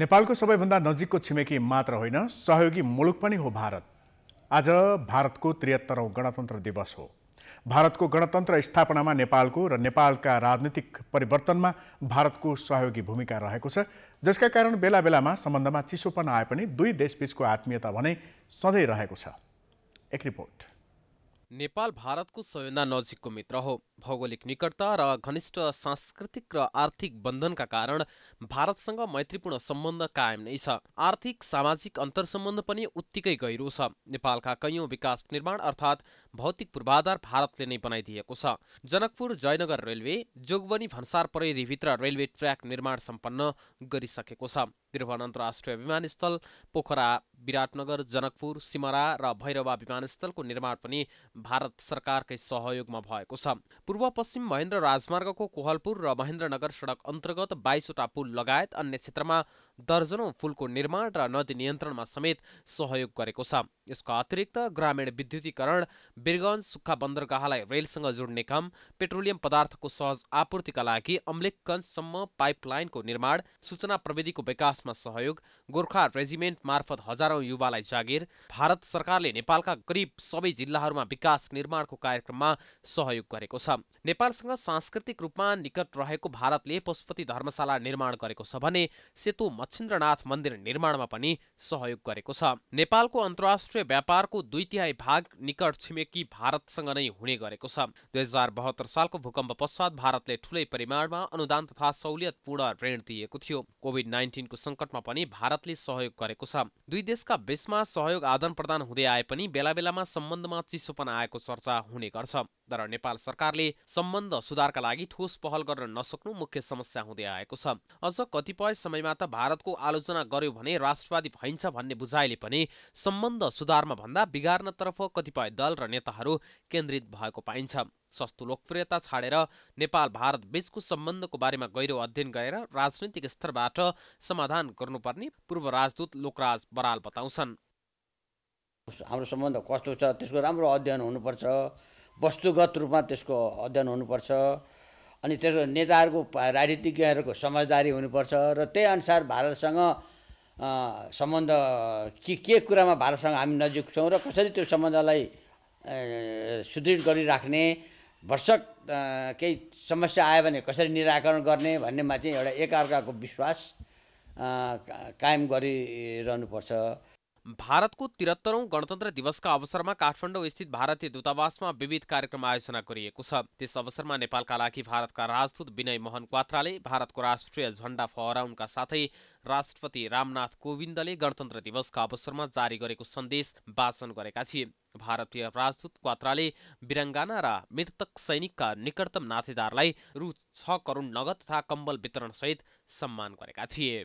नेपालको सबैभन्दा नजिकको छिमेकी मात्र होइन सहयोगी मुलुक पनि हो भारत आज भारतको त्रिहत्तरौँ गणतन्त्र दिवस हो भारतको गणतन्त्र स्थापनामा नेपालको र नेपालका राजनीतिक परिवर्तनमा भारतको सहयोगी भूमिका रहेको छ जसका कारण बेला बेलामा सम्बन्धमा चिसोपन आए पनि दुई देशबीचको आत्मीयता भने सधैँ रहेको छ एक रिपोर्ट नेपाल भारतको सबैभन्दा नजिकको मित्र हो भौगोलिक निकटता र घनिष्ठ सांस्कृतिक र आर्थिक बन्धनका कारण भारतसँग मैत्रीपूर्ण सम्बन्ध कायम नै छ आर्थिक सामाजिक अन्तरसम्बन्ध पनि उत्तिकै गहिरो छ नेपालका कैयौँ विकास निर्माण अर्थात् भौतिक पूर्वाधार भारतले नै बनाइदिएको छ जनकपुर जयनगर रेलवे जोगवनी भन्सार परिधिभित्र रेलवे ट्र्याक निर्माण सम्पन्न गरिसकेको छ त्रिभुवन अन्तर्राष्ट्रिय विमानस्थल पोखरा विराटनगर जनकपुर सिमरा र भैरवा विमानस्थलको निर्माण पनि भारत सरकारकै सहयोगमा भएको छ पूर्व पश्चिम महेन्द्र राजमार्गको कोहलपुर र महेन्द्रनगर सडक अन्तर्गत बाइसवटा पुल लगायत अन्य क्षेत्रमा दर्जनौ पुलको निर्माण र नदी नियन्त्रणमा समेत सहयोग गरेको छ यसको अतिरिक्त ग्रामीण विद्युतीकरण बिरगन्ज सुक्खा बन्दरगाहलाई रेलसँग जोड्ने काम पेट्रोलियम पदार्थको सहज आपूर्तिका लागि अम्लेखगञ्जसम्म पाइपलाइनको निर्माण सूचना प्रविधिको विकासमा सहयोग गोर्खा रेजिमेन्ट मार्फत हजारौं युवालाई जागिर भारत सरकारले नेपालका करिब सबै जिल्लाहरूमा विकास निर्माणको कार्यक्रममा सहयोग गरेको छ नेपालसँग सांस्कृतिक रूपमा निकट रहेको भारतले पशुपति धर्मशाला निर्माण गरेको छ भने सेतो दक्षिन्द्रनाथ मन्दिर निर्माणमा पनि सहयोग गरेको छ नेपालको अन्तर्राष्ट्रिय व्यापारको दुई तिहाई भाग निकट छिमेकी भारतसँग नै हुने गरेको छ दुई हजार बहत्तर सालको भूकम्प पश्चात भारतले ठुलै परिमाणमा अनुदान तथा सहुलियतपूर्ण ऋण दिएको थियो कोभिड नाइन्टिनको सङ्कटमा पनि भारतले सहयोग गरेको छ दुई देशका बीचमा सहयोग आदान प्रदान हुँदै आए पनि बेला बेलामा सम्बन्धमा चिसोपन आएको चर्चा हुने गर्छ तर नेपाल सरकारले सम्बन्ध सुधारका लागि ठोस पहल गर्न नसक्नु मुख्य समस्या हुँदै आएको छ अझ कतिपय समयमा त भारतको आलोचना गर्यो भने राष्ट्रवादी भइन्छ भन्ने बुझाइले पनि सम्बन्ध सुधारमा भन्दा बिगार्नतर्फ कतिपय दल र नेताहरू केन्द्रित भएको पाइन्छ सस्तो लोकप्रियता छाडेर नेपाल भारत बीचको सम्बन्धको बारेमा गहिरो अध्ययन गरेर राजनैतिक स्तरबाट समाधान गर्नुपर्ने पूर्व राजदूत लोकराज बराल बताउँछन् हाम्रो सम्बन्ध कस्तो छ त्यसको राम्रो अध्ययन हुनुपर्छ वस्तुगत रूपमा त्यसको अध्ययन हुनुपर्छ अनि त्यसको नेताहरूको राजनीतिज्ञहरूको समझदारी हुनुपर्छ र त्यही अनुसार भारतसँग सम्बन्ध के के कुरामा भारतसँग हामी नजिक छौँ र कसरी त्यो सम्बन्धलाई सुदृढ गरिराख्ने भर्षक केही समस्या आयो भने कसरी निराकरण गर्ने भन्नेमा चाहिँ एउटा एकाअर्काको विश्वास कायम गरिरहनुपर्छ भारतको त्रिहत्तरौं गणतन्त्र दिवसका अवसरमा काठमाडौँ स्थित भारतीय दूतावासमा विविध कार्यक्रम आयोजना गरिएको छ त्यस अवसरमा नेपालका लागि भारतका राजदूत विनय मोहन क्वात्राले भारतको राष्ट्रिय झण्डा फहराउनका साथै राष्ट्रपति रामनाथ कोविन्दले गणतन्त्र दिवसका अवसरमा जारी गरेको सन्देश वाचन गरेका थिए भारतीय राजदूत क्वात्राले बिरङ्गाना र मृतक सैनिकका निकटतम नातेदारलाई रु छ करोड नगद तथा कम्बल वितरणसहित सम्मान गरेका थिए